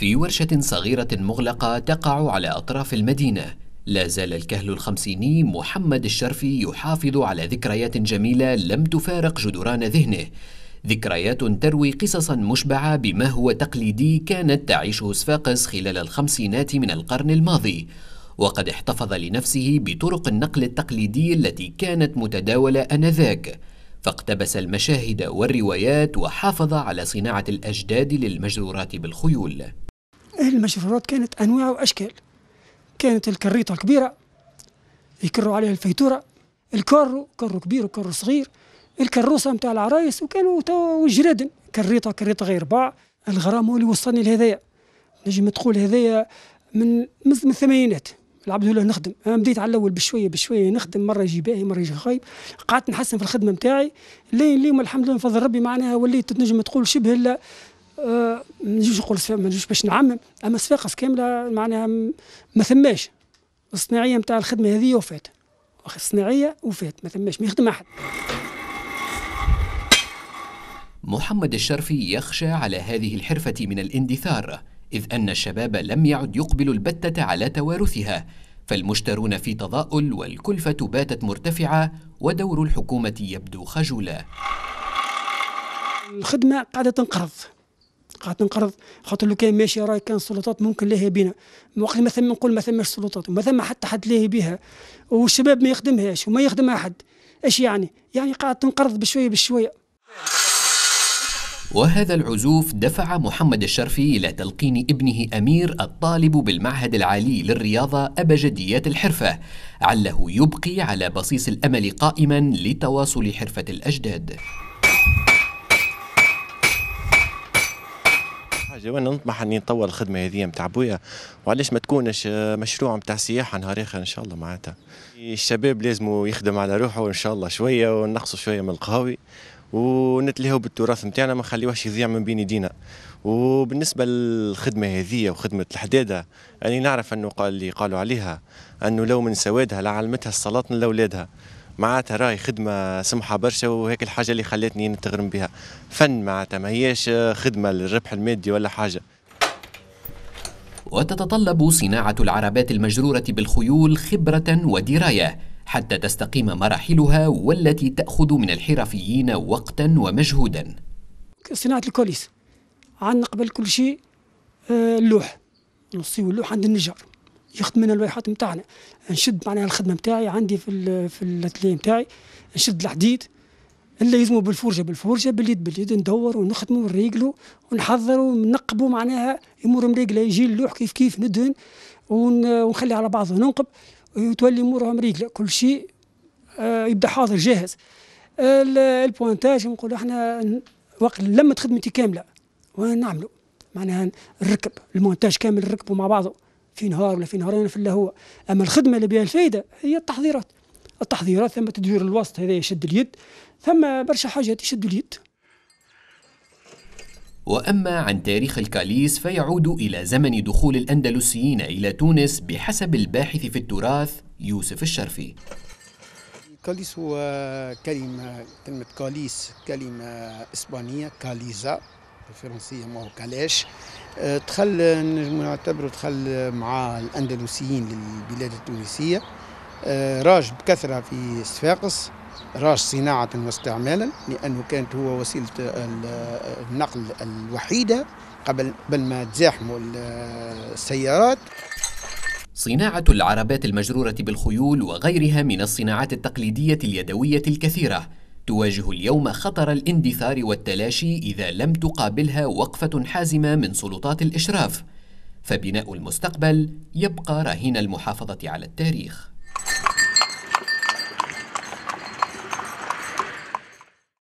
في ورشة صغيرة مغلقة تقع على أطراف المدينة لا زال الكهل الخمسيني محمد الشرفي يحافظ على ذكريات جميلة لم تفارق جدران ذهنه ذكريات تروي قصصا مشبعة بما هو تقليدي كانت تعيشه صفاقس خلال الخمسينات من القرن الماضي وقد احتفظ لنفسه بطرق النقل التقليدي التي كانت متداولة آنذاك فاقتبس المشاهد والروايات وحافظ على صناعة الأجداد للمجذورات بالخيول المشروعات كانت أنواع وأشكال كانت الكريطة الكبيرة يكروا عليها الفيتورة الكارو كارو كبير وكارو صغير الكروسة نتاع العرايس وكانوا وجرادن كريطة كريطة غير باع الغرام هو اللي وصلني لهذايا نجم تقول هذايا من من الثمانينات العبد الله نخدم انا بديت على الاول بشويه بشويه نخدم مره يجي باهي مره يجي خايب قعدت نحسن في الخدمه نتاعي لين اليوم الحمد لله من فضل ربي معناها وليت تنجم تقول شبه آه، ما نجيش نقول ما نجيش باش نعمم اما صفاقس كامله معناها ما ثماش الصناعيه نتاع الخدمه هذه وفات الصناعيه وفات ما ثماش ما يخدم احد محمد الشرفي يخشى على هذه الحرفة من الاندثار إذ أن الشباب لم يعد يقبل البتة على توارثها فالمشترون في تضاؤل والكلفة باتت مرتفعة ودور الحكومة يبدو خجولا الخدمة قاعدة تنقرض قاعد تنقرض خاطر لو كان ماشي راي كان السلطات ممكن لها بينا وقت ما ثم نقول ما ثمش سلطات وما ثم حتى حد لها بها والشباب ما يخدمهاش وما يخدمها حد ايش يعني يعني قاعد تنقرض بشويه بشويه وهذا العزوف دفع محمد الشرفي إلى تلقين ابنه أمير الطالب بالمعهد العالي للرياضة أبجديات الحرفة عله يبقي على بصيص الأمل قائما لتواصل حرفة الأجداد حاجه وانا نطمح اني نطور الخدمه هذه نتاع بويا وعلاش ما تكونش آه، مشروع نتاع سياحه نهار اخر ان شاء الله معناتها الشباب لازم يخدم على روحه ان شاء الله شويه ونقصوا شويه من القهاوي ونتلهوا بالتراث نتاعنا ما نخليوهش يضيع من بين يدينا وبالنسبه للخدمه هذه وخدمه الحداده اني نعرف انه قال اللي قالوا عليها انه لو من سوادها لعلمتها السلاطن لاولادها معناتها راهي خدمه سمحه برشا وهيك الحاجه اللي خلتني نتغرم بها فن معناتها ما هيش خدمه للربح المادي ولا حاجه وتتطلب صناعه العربات المجروره بالخيول خبره ودرايه حتى تستقيم مراحلها والتي تاخذ من الحرفيين وقتا ومجهودا صناعه الكوليس عندنا قبل كل شيء آه، اللوح نصي اللوح عند النجار يخدمنا اللويحات نتاعنا نشد معناها الخدمه نتاعي عندي في في الاتليه نتاعي نشد الحديد اللي يلزموا بالفرجه بالفرجه باليد باليد ندور ونخدموا ونريقلوا ونحضروا ونقبوا معناها يمر مريقله يجي اللوح كيف كيف ندهن ونخلي على بعضه ننقب وتولي امورها مريقله كل شيء آه، يبدا حاضر جاهز البوانتاج نقول احنا وقت لما خدمتي كامله ونعملوا معناها نركب المونتاج كامل نركبوا مع بعضه في نهار ولا في نهارين في اللهو هو اما الخدمه اللي بها الفائده هي التحضيرات التحضيرات ثم تدوير الوسط هذا يشد اليد ثم برشا حاجات يشد اليد واما عن تاريخ الكاليس فيعود الى زمن دخول الاندلسيين الى تونس بحسب الباحث في التراث يوسف الشرفي الكاليس هو كلمة كلمة كاليس كلمة إسبانية كاليزا الفرنسية ما هو كاليش دخل نجم نعتبره دخل مع الاندلسيين للبلاد التونسيه آه، راج بكثره في صفاقس راج صناعة واستعمالا لأنه كانت هو وسيلة النقل الوحيدة قبل ما تزاحموا السيارات صناعة العربات المجرورة بالخيول وغيرها من الصناعات التقليدية اليدوية الكثيرة تواجه اليوم خطر الاندثار والتلاشي إذا لم تقابلها وقفة حازمة من سلطات الإشراف فبناء المستقبل يبقى رهين المحافظة على التاريخ